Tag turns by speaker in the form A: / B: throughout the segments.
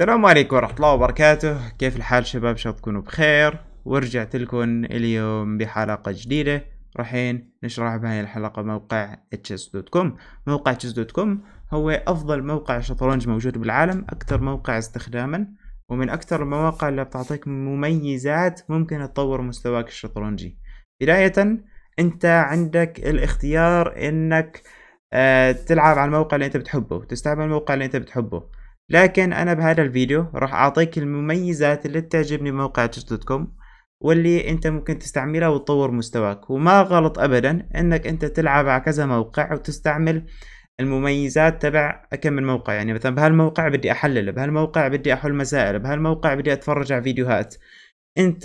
A: السلام عليكم ورحمة الله وبركاته كيف الحال شباب شو تكونوا بخير ورجعت لكم اليوم بحلقة جديدة رايحين نشرح بهاي الحلقة موقع chess.com موقع chess.com هو أفضل موقع شطرنج موجود بالعالم أكثر موقع استخداما ومن أكثر المواقع اللي بتعطيك مميزات ممكن تطور مستواك الشطرنجي بداية أنت عندك الاختيار أنك آه، تلعب على الموقع اللي أنت بتحبه تستعمل الموقع اللي أنت بتحبه لكن أنا بهذا الفيديو راح أعطيك المميزات اللي بتعجبني بموقع دوت كوم واللي انت ممكن تستعملها وتطور مستواك وما غلط ابدا انك انت تلعب على كذا موقع وتستعمل المميزات تبع كم من موقع يعني مثلا بهالموقع بدي احلل بهالموقع بدي احل مسائل بهالموقع بدي اتفرج على فيديوهات انت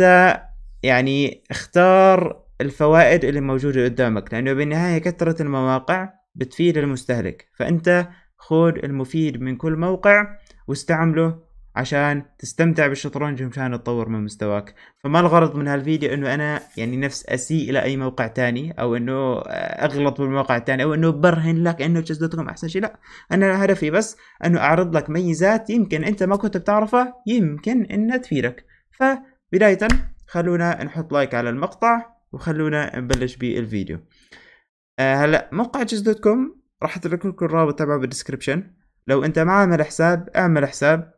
A: يعني اختار الفوائد اللي موجودة قدامك لانه بالنهاية كثرة المواقع بتفيد المستهلك فانت خذ المفيد من كل موقع واستعمله عشان تستمتع بالشطرنج ومشان تطور من مستواك فما الغرض من هالفيديو انه انا يعني نفس اسيء الى اي موقع تاني او انه اغلط بالموقع التاني او انه برهن لك انه جزدتكم احسن شيء لا انا هدفي بس انه اعرض لك ميزات يمكن انت ما كنت بتعرفها يمكن انها تفيدك فبداية خلونا نحط لايك على المقطع وخلونا نبلش بالفيديو آه، هلا موقع جزدتكم راح اترك لكم الرابط تبعه بالدسكربشن لو انت ما عامل حساب اعمل حساب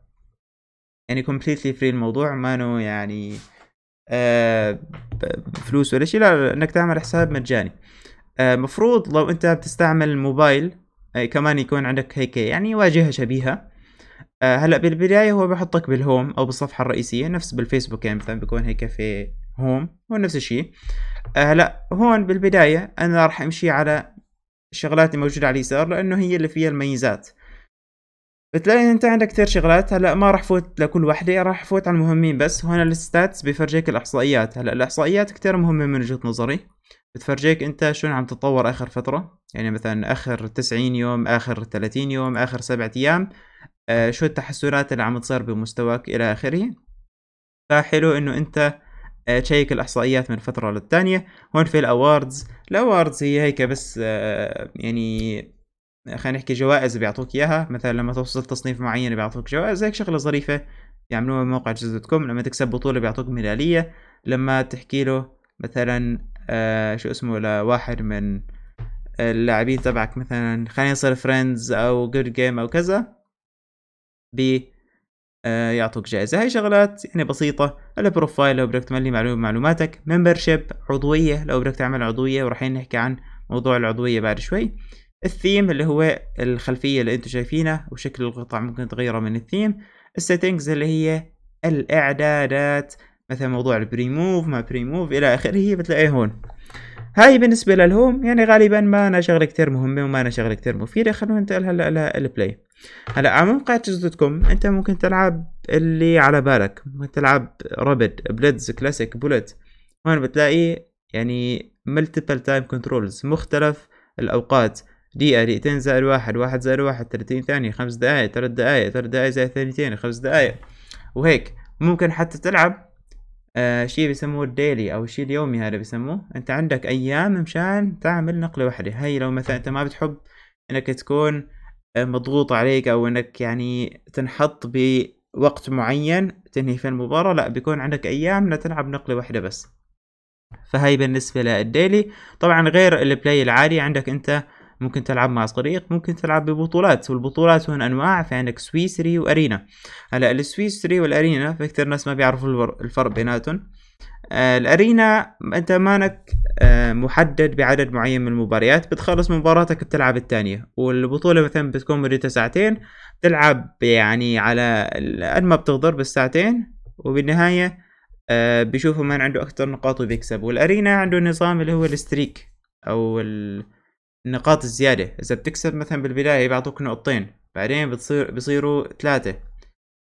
A: يعني كومبليتلي فري الموضوع مانو يعني آه فلوس ولا شيء لا انك تعمل حساب مجاني آه مفروض لو انت بتستعمل موبايل آه كمان يكون عندك هيك يعني واجهة شبيهة آه هلا بالبداية هو بحطك بالهوم او بالصفحة الرئيسية نفس بالفيسبوك يعني مثلا بيكون هيك في هوم هو نفس الشيء آه، هلا آه هون بالبداية انا راح امشي على الشغلات اللي موجودة على اليسار لأنه هي اللي فيها الميزات بتلاقي انت عندك كثير شغلات هلا ما راح فوت لكل وحده راح فوت على المهمين بس هون الستاتس بفرجيك الاحصائيات هلا الاحصائيات كثير مهمه من وجهه نظري بتفرجيك انت شلون عم تتطور اخر فتره يعني مثلا اخر 90 يوم اخر 30 يوم اخر 7 ايام آه شو التحسنات اللي عم تصير بمستواك الى اخره فحلو انه انت آه، تشيك الاحصائيات من فتره للتانيه هون في الاواردز الاواردز هي هيك بس آه، يعني آه، خلينا نحكي جوائز بيعطوك اياها مثلا لما توصل تصنيف معين بيعطوك جوائز هيك شغله ظريفه بيعملوها بموقع موقع جزء كوم لما تكسب بطوله بيعطوك ميداليه لما تحكي له مثلا شو اسمه لواحد من اللاعبين تبعك مثلا خلينا نصير فريندز او جود جيم او كذا بي آه، يعطوك جائزة هاي شغلات يعني بسيطة البروفايل لو بدك تملي معلوماتك ممبرشيب عضوية لو بدك تعمل عضوية ورايحين نحكي عن موضوع العضوية بعد شوي الثيم اللي هو الخلفية اللي انتم شايفينها وشكل القطع ممكن تغيره من الثيم السيتنجز اللي هي الاعدادات مثلا موضوع البريموف ما بريموف الى اخره بتلاقيه هون هاي بالنسبة للهوم يعني غالبا ما أنا شغلة كتير مهمة وما أنا شغلة كتير مفيدة خلونا ننتقل هلا للبلاي هلا على موقع دوت كوم انت ممكن تلعب اللي على بالك ممكن تلعب رابد بليدز كلاسيك بولت هون بتلاقي يعني ملتيبل تايم كنترولز مختلف الاوقات دقيقة دقيقتين زائد واحد واحد زائد واحد تلاتين ثانية خمس دقايق ثلاث دقايق تلات دقايق زائد ثانيتين خمس دقايق وهيك ممكن حتى تلعب آه شيء بيسموه الديلي او الشيء اليومي هذا بيسموه انت عندك ايام مشان تعمل نقله واحده هي لو مثلا انت ما بتحب انك تكون آه، مضغوط عليك او انك يعني تنحط بوقت معين تنهي في المباراة لا بيكون عندك ايام لتلعب نقلة واحدة بس فهي بالنسبة للديلي طبعا غير البلاي العادي عندك انت ممكن تلعب مع صغريق ممكن تلعب ببطولات والبطولات هون انواع في عندك سويسري وارينا هلا السويسري والارينا في كثير ناس ما بيعرفوا الفرق بيناتهم آه الارينا انت مانك آه محدد بعدد معين من المباريات بتخلص مباراتك بتلعب الثانيه والبطوله مثلا بتكون مدتها ساعتين تلعب يعني على قد ما بتقدر بالساعتين وبالنهايه آه بيشوفوا من عنده اكثر نقاط وبيكسب والارينا عنده نظام اللي هو الستريك او ال... النقاط الزيادة إذا بتكسب مثلا بالبداية بيعطوك نقطتين بعدين بتصير بصيروا ثلاثة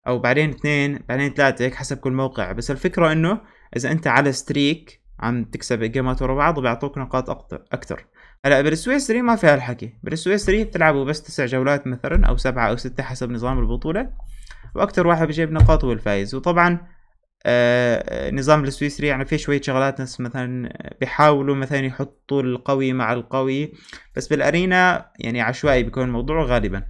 A: أو بعدين اثنين بعدين ثلاثة هيك حسب كل موقع بس الفكرة إنه إذا أنت على ستريك عم تكسب جيمات ورا بعض وبيعطوك نقاط أكثر هلا بالسويسري ما في هالحكي بالسويسري بتلعبوا بس تسع جولات مثلا أو سبعة أو ستة حسب نظام البطولة وأكثر واحد بجيب نقاط هو الفايز وطبعا آه، نظام السويسري يعني في شوية شغلات ناس مثلا بيحاولوا مثلا يحطوا القوي مع القوي بس بالأرينا يعني عشوائي بيكون الموضوع غالبا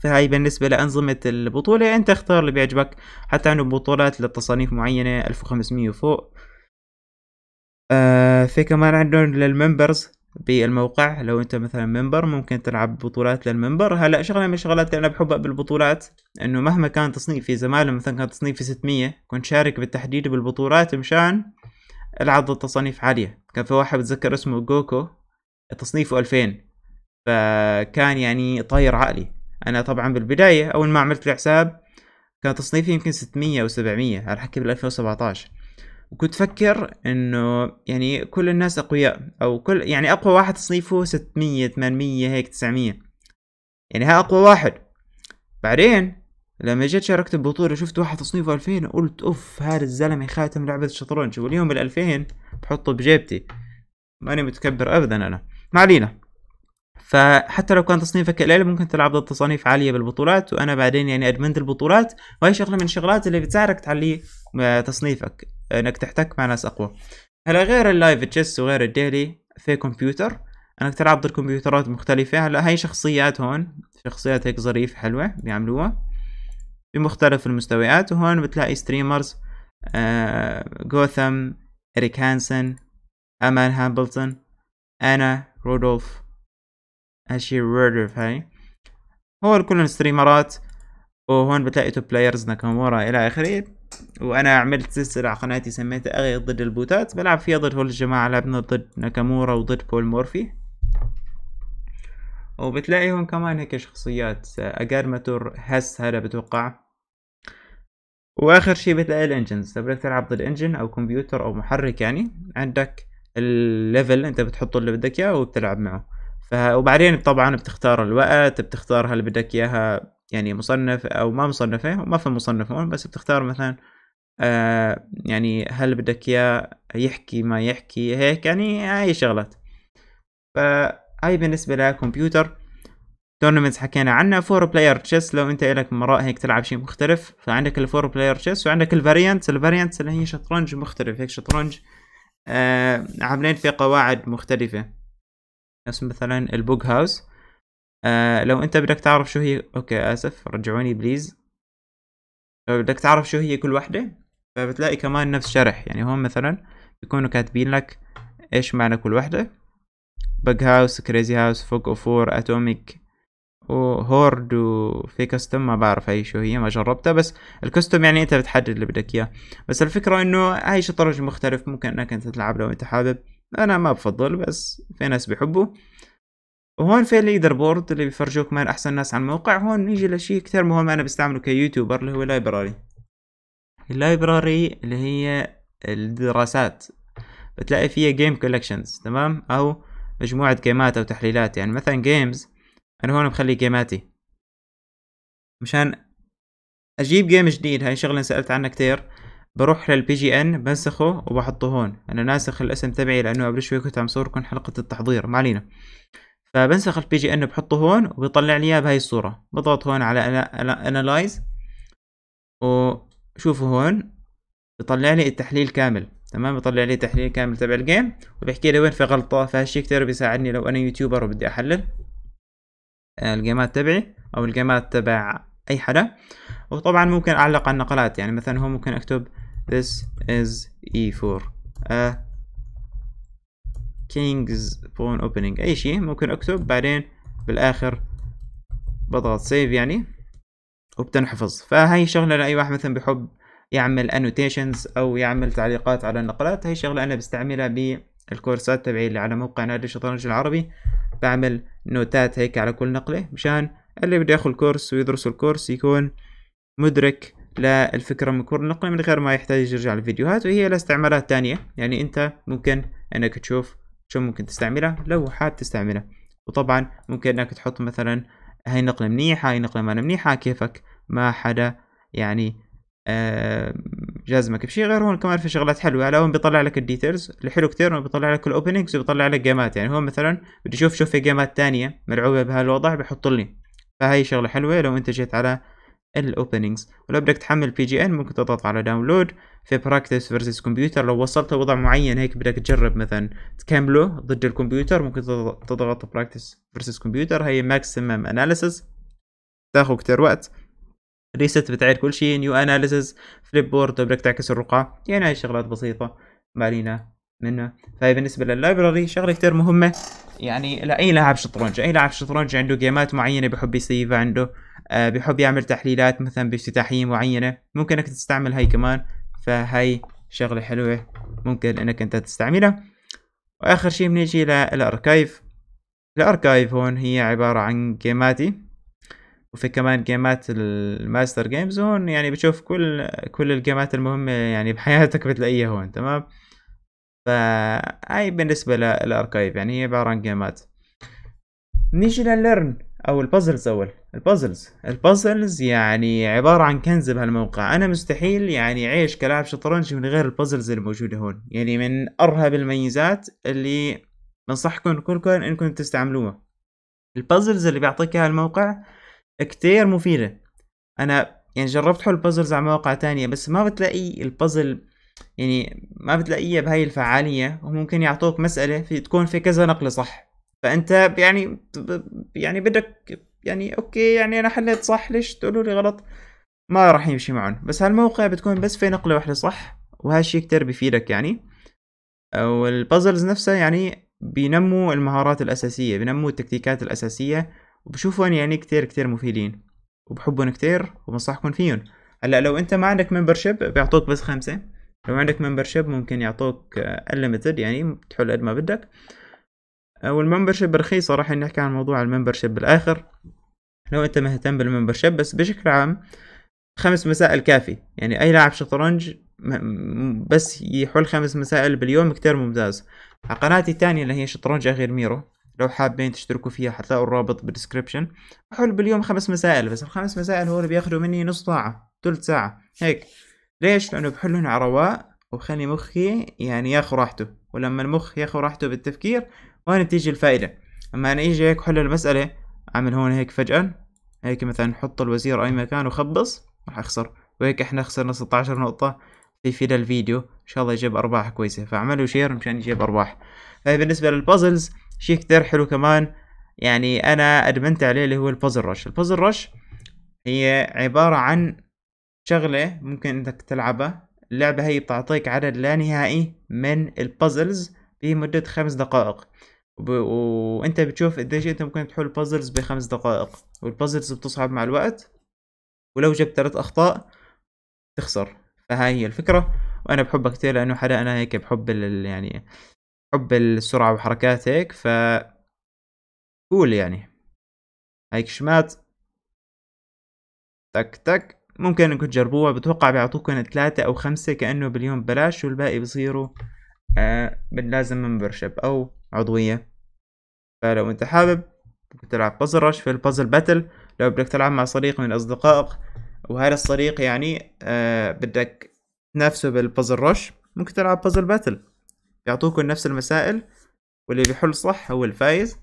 A: فهاي بالنسبة لأنظمة البطولة أنت اختار اللي بيعجبك حتى عندهم بطولات لتصانيف معينة 1500 وفوق آه في كمان عندهم للممبرز بالموقع لو انت مثلا منبر ممكن تلعب بطولات للمنبر هلا شغله من الشغلات اللي انا بحبها بالبطولات انه مهما كان تصنيفي زمان مثلا كان تصنيفي 600 كنت شارك بالتحديد بالبطولات مشان العب ضد تصانيف عاليه كان في واحد بتذكر اسمه جوكو تصنيفه 2000 فكان يعني طاير عقلي انا طبعا بالبدايه اول ما عملت الحساب كان تصنيفي يمكن 600 او 700 على حكي بال 2017 وكنت فكر انه يعني كل الناس اقوياء او كل يعني اقوى واحد تصنيفه 600 800 هيك 900 يعني ها اقوى واحد بعدين لما جيت شاركت ببطولة شفت واحد تصنيفه 2000 قلت اوف هذا الزلمة خاتم لعبة الشطرنج واليوم ال 2000 بحطه بجيبتي ماني متكبر ابدا انا ما علينا فحتى لو كان تصنيفك قليل ممكن تلعب ضد تصانيف عالية بالبطولات وأنا بعدين يعني أدمنت البطولات وهي شغلة من الشغلات اللي بتساعدك تعلي آه، تصنيفك انك تحتك مع ناس اقوى هلا غير اللايف تشيس وغير الديلي في كمبيوتر انك تلعب ضد كمبيوترات مختلفة هلا هاي شخصيات هون شخصيات هيك ظريف حلوة بيعملوها بمختلف المستويات وهون بتلاقي ستريمرز آه، جوثم اريك هانسن امان هامبلتون انا رودولف هالشي رودولف هاي هو كلهم ستريمرات وهون بتلاقي توب بلايرز ناكامورا الى اخره وانا عملت سلسله على قناتي سميتها اغي ضد البوتات بلعب فيها ضد هول الجماعه لعبنا ضد ناكامورا وضد بول مورفي وبتلاقي هون كمان هيك شخصيات آه، اجارماتور هس هذا بتوقع واخر شي بتلاقي الانجنز اذا بدك تلعب ضد انجن او كمبيوتر او محرك يعني عندك الليفل انت بتحطه اللي بدك اياه وبتلعب معه ف... وبعدين طبعا بتختار الوقت بتختار هل بدك اياها يعني مصنف او ما مصنفه وما في هون بس بتختار مثلا آه يعني هل بدك اياه يحكي ما يحكي هيك يعني اي شغلات فهاي بالنسبة لكمبيوتر تورنمنتس حكينا عنها فور بلاير تشيس لو انت الك مراء هيك تلعب شيء مختلف فعندك الفور بلاير تشيس وعندك الفاريانتس الفاريانتس اللي هي شطرنج مختلف هيك شطرنج آه عاملين في قواعد مختلفة نفس مثلا البوك هاوس آه لو انت بدك تعرف شو هي اوكي اسف رجعوني بليز لو بدك تعرف شو هي كل وحده فبتلاقي كمان نفس شرح يعني هون مثلا بيكونوا كاتبين لك ايش معنى كل وحده بج هاوس كريزي هاوس فوق اوفور اتوميك وهورد وفي كاستم ما بعرف هي شو هي ما جربتها بس الكاستم يعني انت بتحدد اللي بدك اياه بس الفكره انه هاي شطرنج مختلف ممكن انك انت تلعب لو انت حابب انا ما بفضل بس في ناس بيحبوا وهون في الليدر بورد اللي بيفرجوك مين احسن ناس على الموقع هون نيجي لشيء كثير مهم انا بستعمله كيوتيوبر اللي هو لايبراري اللايبراري اللي هي الدراسات بتلاقي فيها جيم كولكشنز تمام او مجموعة جيمات او تحليلات يعني مثلا جيمز انا هون بخلي جيماتي مشان اجيب جيم جديد هاي شغلة سألت عنها كتير بروح للبي جي ان بنسخه وبحطه هون انا ناسخ الاسم تبعي لانه قبل شوي كنت عم صوركم حلقة التحضير ما علينا فبنسخ البي جي ان بحطه هون وبيطلع لي اياه بهاي الصورة بضغط هون على انالايز وشوفوا هون بيطلع لي التحليل كامل تمام بيطلع لي تحليل كامل تبع الجيم وبيحكي لي وين في غلطة فهالشيء كثير بيساعدني لو انا يوتيوبر وبدي احلل آه، الجيمات تبعي او الجيمات تبع اي حدا وطبعا ممكن اعلق على النقلات يعني مثلا هون ممكن اكتب this is e4 a كينجز بون اوبننج اي شيء ممكن اكتب بعدين بالاخر بضغط سيف يعني وبتنحفظ فهي شغلة لأي واحد مثلا بحب يعمل انوتيشنز او يعمل تعليقات على النقلات هي شغلة انا بستعملها بالكورسات تبعي اللي على موقع نادي الشطرنج العربي بعمل نوتات هيك على كل نقلة مشان اللي بده ياخذ كورس ويدرس الكورس يكون مدرك للفكرة من كل نقلة من غير ما يحتاج يرجع الفيديوهات وهي لها استعمالات تانية يعني انت ممكن انك تشوف شو ممكن تستعمله لو حاب تستعمله وطبعا ممكن انك تحط مثلا هاي نقلة منيحة هاي نقلة ما منيحة كيفك ما حدا يعني آه جازمك بشيء غير هون كمان في شغلات حلوه على هون بيطلع لك الديتيلز الحلو كتير هون بيطلع لك الاوبننجز وبيطلع لك جيمات يعني هو مثلا بدي اشوف شوف في جيمات تانية ملعوبه بهالوضع بحط لي فهي شغله حلوه لو انت جيت على الاوبننجز ولو بدك تحمل بي جي ان ممكن تضغط على داونلود في براكتس فيرسس كمبيوتر لو وصلت لوضع معين هيك بدك تجرب مثلا تكمله ضد الكمبيوتر ممكن تضغط براكتس فيرسس كمبيوتر هي ماكسيمم اناليسز تاخذ كتير وقت ريست بتعيد كل شيء نيو اناليسز فليب بورد بدك تعكس الرقعة يعني هاي شغلات بسيطة مالينا منه فهي بالنسبه لللايبراري شغله كثير مهمه يعني لاي لاعب شطرنج اي لاعب شطرنج عنده جيمات معينه بحب يسيفها عنده آه بحب يعمل تحليلات مثلا بافتتاحيه معينه ممكن انك تستعمل هاي كمان فهي شغله حلوه ممكن انك انت تستعملها واخر شيء بنيجي للاركايف الاركايف هون هي عباره عن جيماتي وفي كمان جيمات الماستر جيمز هون يعني بتشوف كل كل الجيمات المهمه يعني بحياتك بتلاقيها هون تمام فهاي بالنسبة للأركايف يعني هي عبارة عن جيمات نيجي للليرن أو البازلز أول البازلز البازلز يعني عبارة عن كنز بهالموقع أنا مستحيل يعني عيش كلاعب شطرنج من غير البازلز الموجودة هون يعني من أرهب الميزات اللي بنصحكم كلكم إنكم تستعملوها البازلز اللي بيعطيك اياها الموقع كتير مفيدة أنا يعني جربت حل بازلز على مواقع تانية بس ما بتلاقي البازل يعني ما بتلاقيها بهاي الفعالية وممكن يعطوك مسألة في تكون في كذا نقلة صح فأنت يعني يعني بدك يعني أوكي يعني أنا حليت صح ليش تقولوا لي غلط ما راح يمشي معهم بس هالموقع بتكون بس في نقلة واحدة صح وهالشي كتير بيفيدك يعني والبازلز نفسها يعني بينموا المهارات الأساسية بينموا التكتيكات الأساسية وبشوفهم يعني كتير كتير مفيدين وبحبهم كتير وبنصحكم فيهم هلا لو انت ما عندك ممبرشيب بيعطوك بس خمسة لو عندك ممبرشيب ممكن يعطوك انليمتد آه، يعني تحل قد ما بدك آه، والممبرشيب رخيصة راح نحكي عن موضوع الممبرشيب بالآخر لو أنت مهتم بالممبرشيب بس بشكل عام خمس مسائل كافي يعني أي لاعب شطرنج بس يحل خمس مسائل باليوم كتير ممتاز على قناتي الثانية اللي هي شطرنج غير ميرو لو حابين تشتركوا فيها حتلاقوا الرابط بالدسكربشن بحل باليوم خمس مسائل بس الخمس مسائل هو اللي بياخدوا مني نص ساعة تلت ساعة هيك ليش؟ لأنه على عرواء وبخلي مخي يعني ياخذ راحته ولما المخ ياخذ راحته بالتفكير وين بتيجي الفائدة أما أنا اجي هيك حل المسألة أعمل هون هيك فجأة هيك مثلا حط الوزير أي مكان وخبص راح أخسر وهيك إحنا خسرنا 16 نقطة يفيد الفيديو إن شاء الله يجيب أرباح كويسة فأعملوا شير مشان يجيب أرباح هاي بالنسبة للبازلز شيء كتير حلو كمان يعني أنا أدمنت عليه اللي هو البازل رش البازل رش هي عبارة عن شغلة ممكن انك تلعبها اللعبة هي بتعطيك عدد لا نهائي من البازلز بمدة خمس دقائق وب... وانت بتشوف قديش انت ممكن تحل بازلز بخمس دقائق والبازلز بتصعب مع الوقت ولو جبت ثلاث اخطاء تخسر فهاي هي الفكرة وانا بحبها كتير لانه حدا انا هيك بحب ال... يعني بحب السرعة وحركات هيك ف قول يعني هيك شمات تك تك ممكن انكم تجربوها بتوقع بيعطوكم ثلاثة او خمسة كأنه باليوم ببلاش والباقي بصيروا آه لازم ممبرشيب او عضوية فلو انت حابب ممكن تلعب بازل رش في البازل باتل لو بدك تلعب مع صديق من اصدقائك وهذا الصديق يعني آه بدك تنافسه بالبازل رش ممكن تلعب بازل باتل بيعطوكم نفس المسائل واللي بيحل صح هو الفايز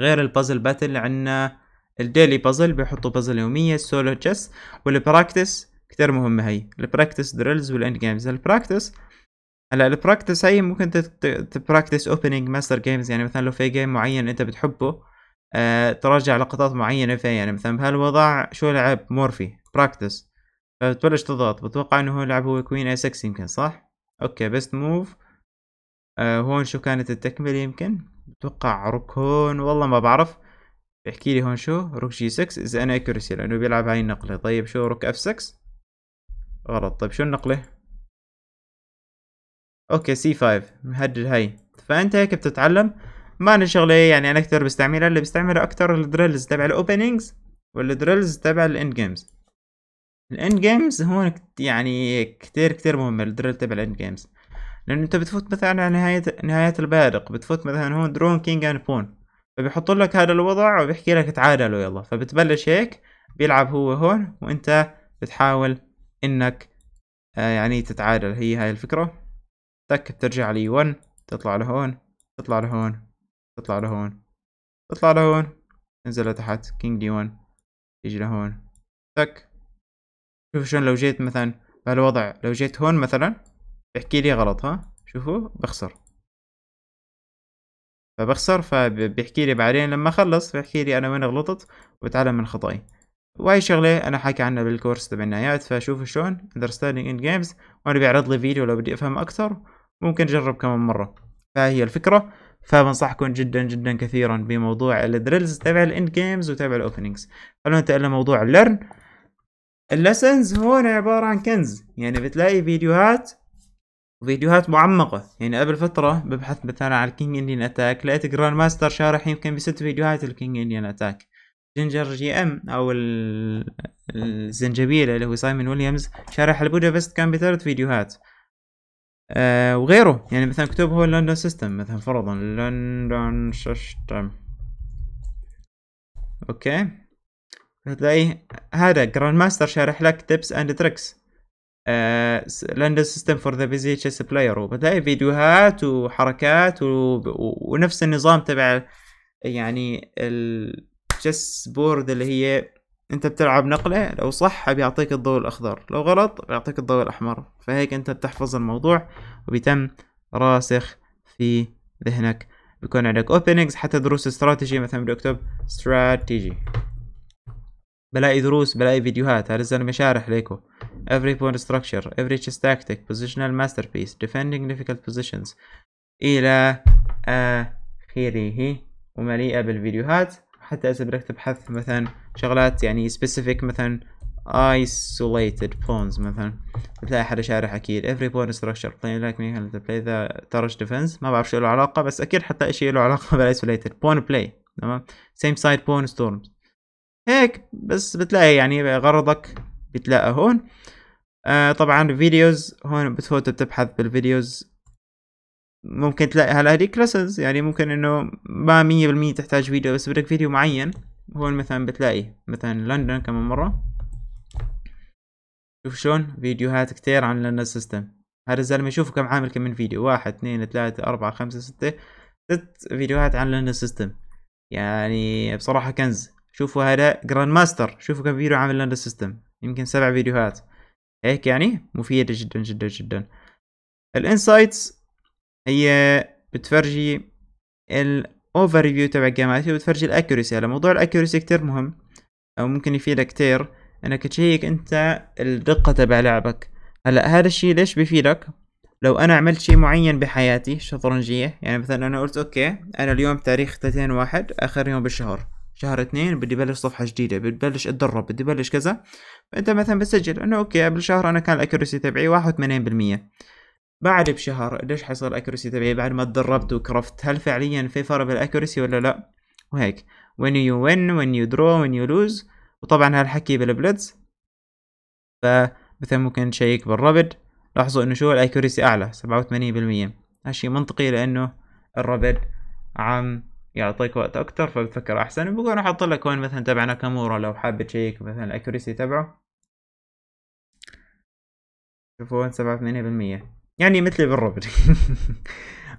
A: غير البازل باتل عنا الديلي بازل بيحطوا بازل يومية سولو تشيس والبراكتس كتير مهمة هي البراكتس دريلز والاند جيمز البراكتس هلا البراكتس هي ممكن تبراكتس اوبننج ماستر جيمز يعني مثلا لو في جيم معين انت بتحبه أه تراجع لقطات معينة فيه يعني مثلا بهالوضع شو لعب مورفي براكتس آه، فبتبلش تضغط بتوقع انه هو لعب هو كوين اي 6 يمكن صح اوكي بيست موف أه هون شو كانت التكملة يمكن بتوقع ركون والله ما بعرف بيحكي لي هون شو روك جي 6 از ان اكيرسي لانه بيلعب هاي النقله طيب شو روك اف 6 غلط طيب شو النقله اوكي سي 5 مهدد هاي فانت هيك بتتعلم ما انا شغله يعني انا اكثر بستعملها اللي بستعملها اكثر الدريلز تبع الاوبننجز والدريلز تبع الاند جيمز الاند جيمز هون يعني كتير كتير مهمه الدريل تبع الاند جيمز لانه انت بتفوت مثلا على نهايه نهايات البارق بتفوت مثلا هون درون كينج اند بون فبيحط لك هذا الوضع وبيحكي لك تعادلوا يلا فبتبلش هيك بيلعب هو هون وانت بتحاول انك آه، يعني تتعادل هي هاي الفكرة تك بترجع لي 1 تطلع لهون تطلع لهون تطلع لهون تطلع لهون انزل لتحت كينج دي 1 تيجي لهون تك شوف شلون لو جيت مثلا بهالوضع لو جيت هون مثلا بحكي لي غلط ها شوفوا بخسر فبخسر فبيحكي لي بعدين لما اخلص بيحكي لي انا وين غلطت وبتعلم من خطأي وهي شغلة انا حكي عنها بالكورس تبع النهايات فشوفوا شلون understanding in games وانا بيعرض لي فيديو لو بدي افهم اكثر ممكن اجرب كمان مرة فهي الفكرة فبنصحكم جدا جدا كثيرا بموضوع الدريلز تبع الاند جيمز وتبع الاوبننجز خلونا ننتقل لموضوع الليرن اللسنز هون عبارة عن كنز يعني بتلاقي فيديوهات فيديوهات معمقة يعني قبل فترة ببحث مثلا عن كينج انديان اتاك لقيت جراند ماستر شارح يمكن بست فيديوهات الكينج انديان اتاك جينجر جي ام او الزنجبيل اللي هو سايمون ويليامز شارح البودابست كان بثلاث فيديوهات أه وغيره يعني مثلا كتب هو لندن سيستم مثلا فرضا لندن سيستم اوكي فتلاقي إيه؟ هذا جراند ماستر شارح لك تيبس اند تريكس آه، لندن سيستم فور ذا بيزي تشيس بلاير وبتلاقي فيديوهات وحركات و... ونفس النظام تبع يعني التشيس بورد اللي هي انت بتلعب نقله لو صح بيعطيك الضوء الاخضر لو غلط بيعطيك الضوء الاحمر فهيك انت بتحفظ الموضوع وبيتم راسخ في ذهنك بيكون عندك اوبننجز حتى دروس استراتيجي مثلا بدي اكتب استراتيجي بلاقي دروس بلاقي فيديوهات هذا الزلمة شارح لكم every point structure every chess tactic positional masterpiece defending difficult positions إلى آخره ومليئة بالفيديوهات حتى إذا بدك تبحث مثلا شغلات يعني specific مثلا isolated pawns مثلا بتلاقي حدا شارح اكيد every pawn structure play like me to play the turret defense ما بعرف شو له علاقة بس اكيد حتى اشي له علاقة بال isolated pawn play تمام same side pawn storms هيك بس بتلاقي يعني غرضك بتلاقى هون آه طبعا فيديوز هون بتفوت بتبحث بالفيديوز ممكن تلاقي هلا هذيك لسنز يعني ممكن انه ما مية بالمية تحتاج فيديو بس بدك فيديو معين هون مثلا بتلاقي مثلا لندن كمان مرة شوف شلون فيديوهات كتير عن لندن سيستم هذا الزلمة شوفوا كم عامل كم من فيديو واحد اثنين ثلاثة أربعة خمسة ستة ست فيديوهات عن لندن سيستم يعني بصراحة كنز شوفوا هذا جراند ماستر شوفوا كم فيديو عامل لنا السيستم يمكن سبع فيديوهات هيك يعني مفيدة جدا جدا جدا الانسايتس هي بتفرجي الاوفر ريفيو تبع الجامعات وبتفرجي الاكيوريسي هلا موضوع الاكيوريسي كتير مهم او ممكن يفيدك كتير انك تشيك انت الدقة تبع لعبك هلا هذا الشي ليش بفيدك لو انا عملت شي معين بحياتي شطرنجية يعني مثلا انا قلت اوكي انا اليوم تاريخ 31 اخر يوم بالشهر شهر اثنين بدي بلش صفحة جديدة بدي بلش اتدرب بدي بلش كذا فانت مثلا بتسجل انه اوكي قبل شهر انا كان الاكيورسي تبعي واحد وثمانين بالمية بعد بشهر قديش حيصير الاكيورسي تبعي بعد ما تدربت وكرفت هل فعليا في فرق بالاكيورسي ولا لا وهيك when you win when you draw when you lose وطبعا هالحكي ف فمثلا ممكن تشيك بالربد لاحظوا انه شو الاكيورسي اعلى سبعة وثمانين بالمية هالشي منطقي لانه الربد عم يعطيك وقت اكثر فبتفكر احسن بقول احط لك وين مثلا تبع ناكامورا لو حاب تشيك مثلا الاكوريسي تبعه شوفوا وين سبعة ثمانية بالمية يعني مثلي بالربع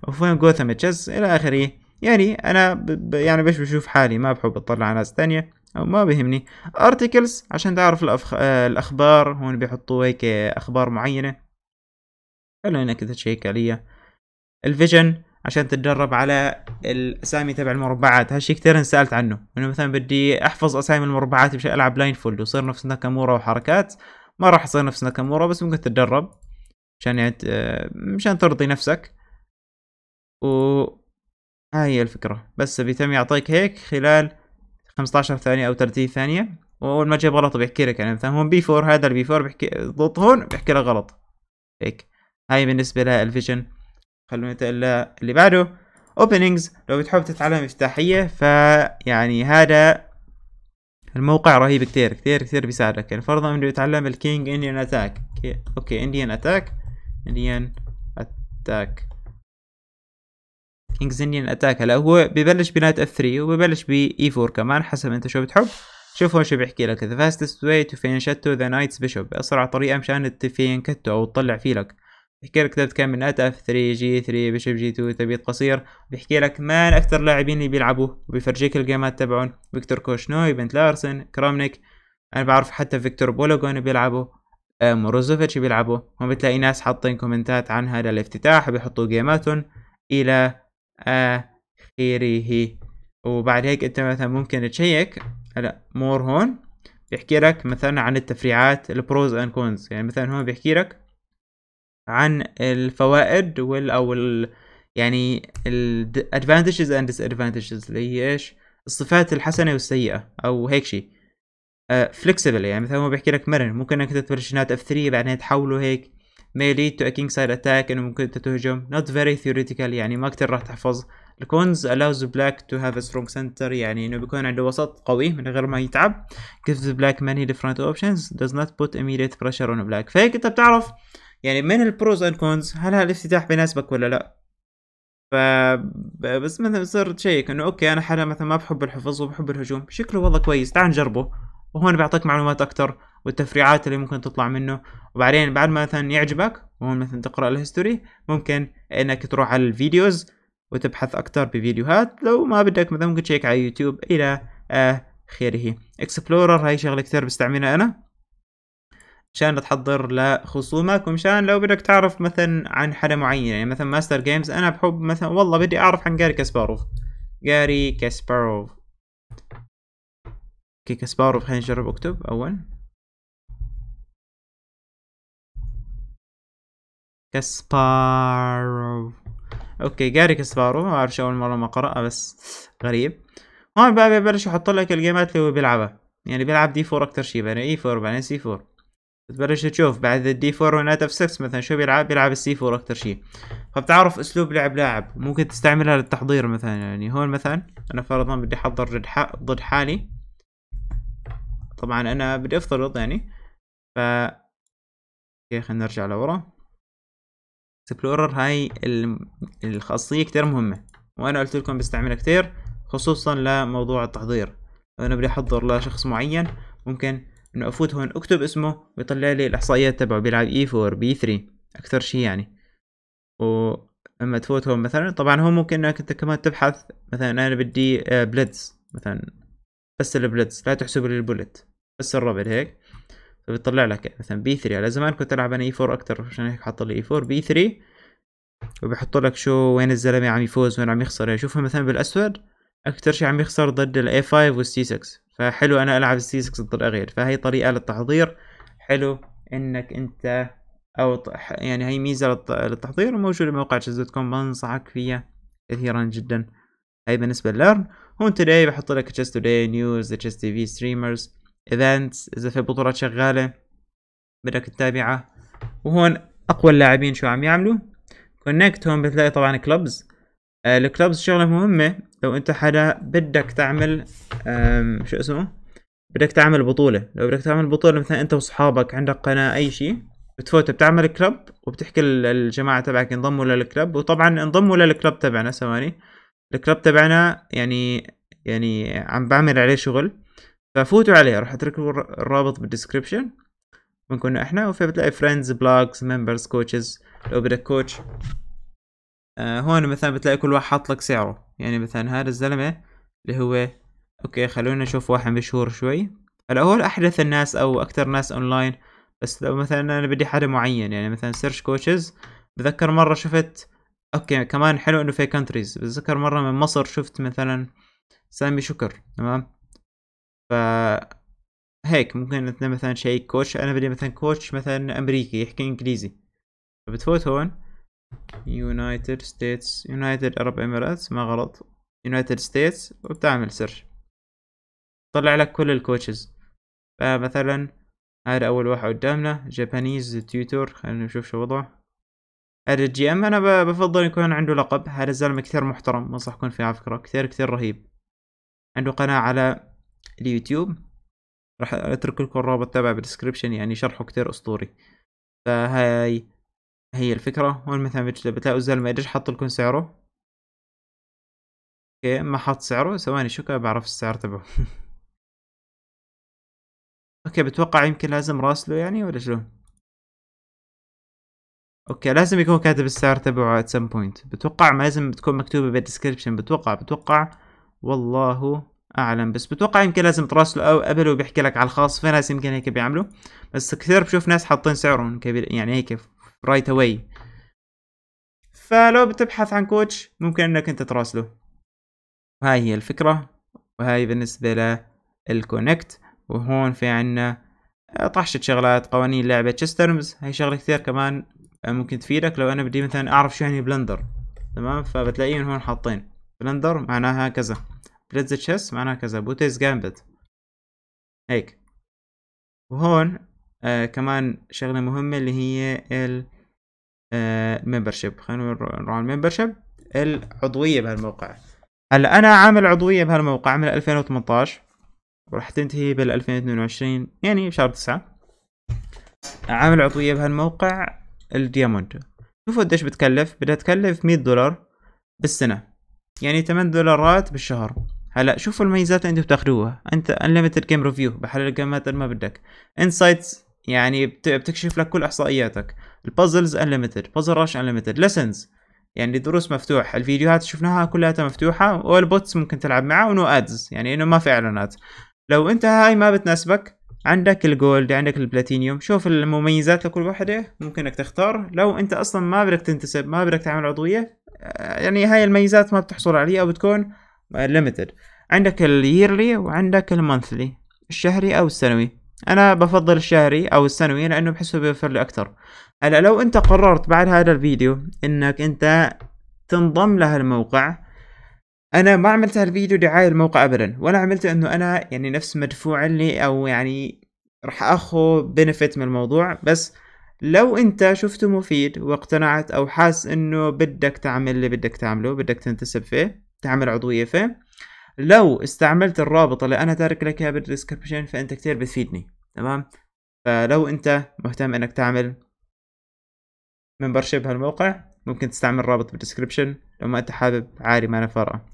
A: وفين جوثم تشيز الى اخره يعني انا ب... يعني بش بشوف حالي ما بحب اطلع على ناس ثانيه او ما بهمني ارتكلز عشان تعرف الأخ... آه، الاخبار هون بيحطوا هيك اخبار معينة خلونا كذا تشيك عليها الفيجن عشان تتدرب على الاسامي تبع المربعات هالشي كثير سالت عنه انه مثلا بدي احفظ اسامي المربعات مشان العب لاين فولد وصير نفس ناكامورا وحركات ما راح يصير نفس ناكامورا بس ممكن تتدرب عشان يعني مشان ترضي نفسك و هاي الفكرة بس بيتم يعطيك هيك خلال 15 ثانية أو 30 ثانية وأول ما تجيب غلط بيحكي لك يعني مثلا هون بي 4 هذا البي 4 بيحكي ضد هون بيحكي لك غلط هيك هاي بالنسبة للفيجن خلونا ننتقل اللي بعده openings لو بتحب تتعلم مفتاحية فيعني هذا الموقع رهيب كتير كتير كتير بيساعدك يعني فرضا انه يتعلم الكينج انديان اتاك اوكي انديان اتاك انديان اتاك كينجز انديان اتاك هلا هو ببلش بنايت اف 3 وببلش ب 4 e كمان حسب انت شو بتحب شوف هون شو بيحكي لك the fastest way to fianchetto the knight's bishop اسرع طريقة مشان تفينكتو او تطلع فيه لك يحكي لك تكمل من اف 3 جي 3 بشب جي 2 ثبيت قصير بيحكي لك مان اكثر لاعبين اللي بيلعبوا وبيفرجيك الجيمات تبعهم فيكتور كوشنوي بنت لارسن كرامنيك انا بعرف حتى فيكتور بولوجون بيلعبوا آه، موروزوفيتش بيلعبوا هم بتلاقي ناس حاطين كومنتات عن هذا الافتتاح بيحطوا جيماتهم الى اخره وبعد هيك انت مثلا ممكن تشيك هلا مور هون بيحكي لك مثلا عن التفريعات البروز اند كونز يعني مثلا هون بيحكي لك عن الفوائد وال او ال يعني الادفانتجز اند disadvantages اللي هي ايش؟ الصفات الحسنه والسيئه او هيك شيء فليكسبل uh, يعني مثلا هو بيحكي لك مرن ممكن انك تفرش شنات اف 3 بعدين تحوله هيك may lead to a king side attack انه ممكن انت تهجم not very theoretical يعني ما كتير راح تحفظ الكونز allows black to have a strong center يعني انه بيكون عنده وسط قوي من غير ما يتعب gives black many different options does not put immediate pressure on black فهيك انت بتعرف يعني من البروز اند كونز هل هالافتتاح بيناسبك ولا لا ف بس مثلا صرت تشيك انه اوكي انا حدا مثلا ما بحب الحفظ وبحب الهجوم شكله والله كويس تعال نجربه وهون بيعطيك معلومات اكثر والتفريعات اللي ممكن تطلع منه وبعدين بعد ما مثلا يعجبك وهون مثلا تقرا الهيستوري ممكن انك تروح على الفيديوز وتبحث اكثر بفيديوهات لو ما بدك مثلا ممكن تشيك على يوتيوب الى اخره آه، اكسبلورر هاي شغله كثير بستعملها انا مشان تحضر لخصومك ومشان لو بدك تعرف مثلا عن حدا معين يعني مثلا ماستر جيمز انا بحب مثلا والله بدي اعرف عن جاري كاسباروف جاري كاسباروف اوكي كاسباروف خلينا نجرب اكتب اول كاسباروف اوكي جاري كاسباروف ما بعرف اول مره ما قرأها بس غريب هون بقى ببلش يحط لك الجيمات اللي هو بيلعبها يعني بيلعب دي فور اكتر شيء بعدين اي فور e بعدين سي فور تبلش تشوف بعد الدي 4 ونات اف 6 مثلا شو بيلعب بيلعب السي 4 اكثر شيء فبتعرف اسلوب لعب لاعب ممكن تستعملها للتحضير مثلا يعني هون مثلا انا فرضا بدي احضر ضد حالي طبعا انا بدي افترض يعني ف اوكي خلينا نرجع لورا اكسبلورر هاي الخاصية كتير مهمة وانا قلت لكم بستعملها كتير خصوصا لموضوع التحضير انا بدي احضر لشخص معين ممكن انه افوت هون اكتب اسمه ويطلع لي الاحصائيات تبعه بيلعب اي 4 بي 3 اكثر شيء يعني و اما تفوت هون مثلا طبعا هو ممكن انك انت كمان تبحث مثلا انا بدي بلدز آه، مثلا بس البلدز لا تحسب لي البولت بس الربل هيك فبيطلع لك مثلا بي 3 على زمان كنت العب انا اي 4 اكثر عشان هيك حط لي اي 4 بي 3 وبحط لك شو وين الزلمه عم يفوز وين عم يخسر يعني شوفها مثلا بالاسود اكثر شيء عم يخسر ضد الاي 5 والسي 6 فحلو انا العب السي 6 ضد الاغير فهي طريقه للتحضير حلو انك انت او يعني هي ميزه للتحضير موجوده بموقع تشيز دوت كوم بنصحك فيها كثيرا جدا هاي بالنسبه للارن هون توداي بحط لك تشيز توداي نيوز تشيز تي في ستريمرز ايفنتس اذا في بطولات شغاله بدك تتابعها وهون اقوى اللاعبين شو عم يعملوا كونكت هون بتلاقي طبعا كلوبز آه، الكلوبز شغلة مهمة لو انت حدا بدك تعمل شو اسمه بدك تعمل بطولة لو بدك تعمل بطولة مثلا انت واصحابك عندك قناة اي شيء بتفوت بتعمل كلب وبتحكي الجماعة تبعك انضموا للكلب وطبعا انضموا للكلب تبعنا ثواني الكلب تبعنا يعني يعني عم بعمل عليه شغل ففوتوا عليه راح اترك الرابط بالدسكربشن من كنا احنا وفي بتلاقي فريندز بلوجز ممبرز كوتشز لو بدك كوتش آه هون مثلا بتلاقي كل واحد حاط لك سعره يعني مثلا هذا الزلمة اللي هو اوكي خلونا نشوف واحد مشهور شوي هلا هو احدث الناس او اكثر ناس اونلاين بس لو مثلا انا بدي حدا معين يعني مثلا سيرش كوتشز بتذكر مرة شفت اوكي كمان حلو انه في كونتريز بتذكر مرة من مصر شفت مثلا سامي شكر تمام ف هيك ممكن مثلا شيء كوتش انا بدي مثلا كوتش مثلا امريكي يحكي انجليزي فبتفوت هون يونايتد ستيتس يونايتد عرب اميرات ما غلط يونايتد ستيتس وبتعمل سيرش طلع لك كل الكوتشز فمثلا هذا اول واحد قدامنا جابانيز تيوتور خلينا نشوف شو وضعه هذا الجي ام انا بفضل يكون عنده لقب هذا الزلمه كثير محترم انصحكم فيه على فكره كثير كثير رهيب عنده قناه على اليوتيوب راح اترك لكم الرابط تبعه بالدسكربشن يعني شرحه كتير اسطوري فهاي هي الفكرة والمثل فيجيتابل لا أزال ما أدري حط لكم سعره اوكي ما حط سعره ثواني شو بعرف السعر تبعه اوكي بتوقع يمكن لازم راسله يعني ولا شو اوكي لازم يكون كاتب السعر تبعه at some point بتوقع ما لازم تكون مكتوبة بالدسكربشن بتوقع بتوقع والله اعلم بس بتوقع يمكن لازم تراسله او قبل وبيحكي لك على الخاص في ناس يمكن هيك بيعملوا بس كثير بشوف ناس حاطين سعرهم كبير يعني هيك رايت اواي فلو بتبحث عن كوتش ممكن انك انت تراسله هاي هي الفكرة وهاي بالنسبة للكونكت وهون في عنا آه، طحشة شغلات قوانين لعبة تشسترمز هاي شغلة كثير كمان آه، ممكن تفيدك لو انا بدي مثلا اعرف شو يعني بلندر تمام فبتلاقيهم هون حاطين بلندر معناها كذا بلدز تشيس معناها كذا بوتيز جامبت هيك وهون آه كمان شغلة مهمة اللي هي ال الممبرشيب خلينا نروح على الممبرشيب العضويه بهالموقع هلا انا عامل عضويه بهالموقع من 2018 وراح تنتهي بال 2022 يعني بشهر 9 عامل عضويه بهالموقع الدياموند شوفوا قديش بتكلف بدها تكلف 100 دولار بالسنه يعني 8 دولارات بالشهر هلا شوفوا الميزات اللي انتم بتاخذوها انت انليمتد جيم ريفيو بحلل الجيمات ما بدك انسايتس يعني بتكشف لك كل احصائياتك البازلز انليمتد بازل راش انليمتد ليسنز يعني دروس مفتوح الفيديوهات شفناها كلها مفتوحة والبوتس ممكن تلعب معه ونو ادز يعني انه ما في اعلانات لو انت هاي ما بتناسبك عندك الجولد عندك البلاتينيوم شوف المميزات لكل واحدة إيه، ممكنك تختار لو انت اصلا ما بدك تنتسب ما بدك تعمل عضوية آه، يعني هاي الميزات ما بتحصل عليها او بتكون ليمتد عندك اليرلي وعندك المونثلي الشهري او السنوي انا بفضل الشهري او السنوي لانه بحسه بيوفر لي اكثر هلا لو انت قررت بعد هذا الفيديو انك انت تنضم لهالموقع انا ما عملت هالفيديو دعاية الموقع ابدا ولا عملت انه انا يعني نفس مدفوع لي او يعني رح اخذ بنفيت من الموضوع بس لو انت شفته مفيد واقتنعت او حاس انه بدك تعمل اللي بدك تعمله بدك تنتسب فيه تعمل عضوية فيه لو استعملت الرابط اللي انا تارك لك اياه بالدسكربشن فانت كتير بتفيدني تمام فلو انت مهتم انك تعمل ممبرشيب هالموقع ممكن تستعمل رابط بالدسكربشن لو ما انت حابب عاري ما نفرقه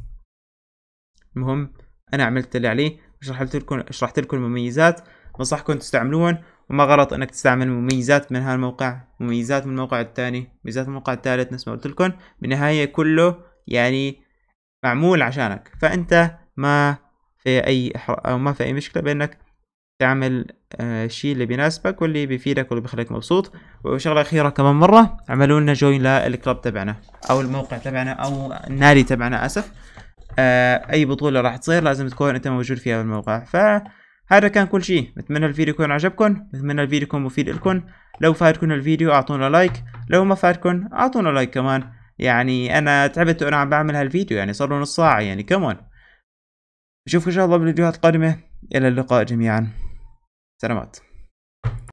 A: المهم انا عملت اللي عليه وشرحت لكم شرحت لكم المميزات بنصحكم تستعملون وما غلط انك تستعمل مميزات من هالموقع مميزات من الموقع الثاني مميزات من الموقع الثالث نفس ما قلت لكم بالنهاية كله يعني معمول عشانك فانت ما في اي او ما في اي مشكلة بانك تعمل الشيء آه، اللي بيناسبك واللي بيفيدك واللي بيخليك مبسوط وشغله اخيره كمان مره اعملوا لنا جوين للكلب تبعنا او الموقع تبعنا او النادي تبعنا اسف آه، اي بطوله راح تصير لازم تكون انت موجود فيها بالموقع فهذا كان كل شيء بتمنى الفيديو يكون عجبكم بتمنى الفيديو يكون مفيد لكم لو فاتكم الفيديو اعطونا لايك لو ما فاتكم اعطونا لايك كمان يعني انا تعبت وانا عم بعمل هالفيديو يعني صار له نص ساعه يعني كمان نشوفكم ان شاء الله بالفيديوهات القادمه الى اللقاء جميعا سلامات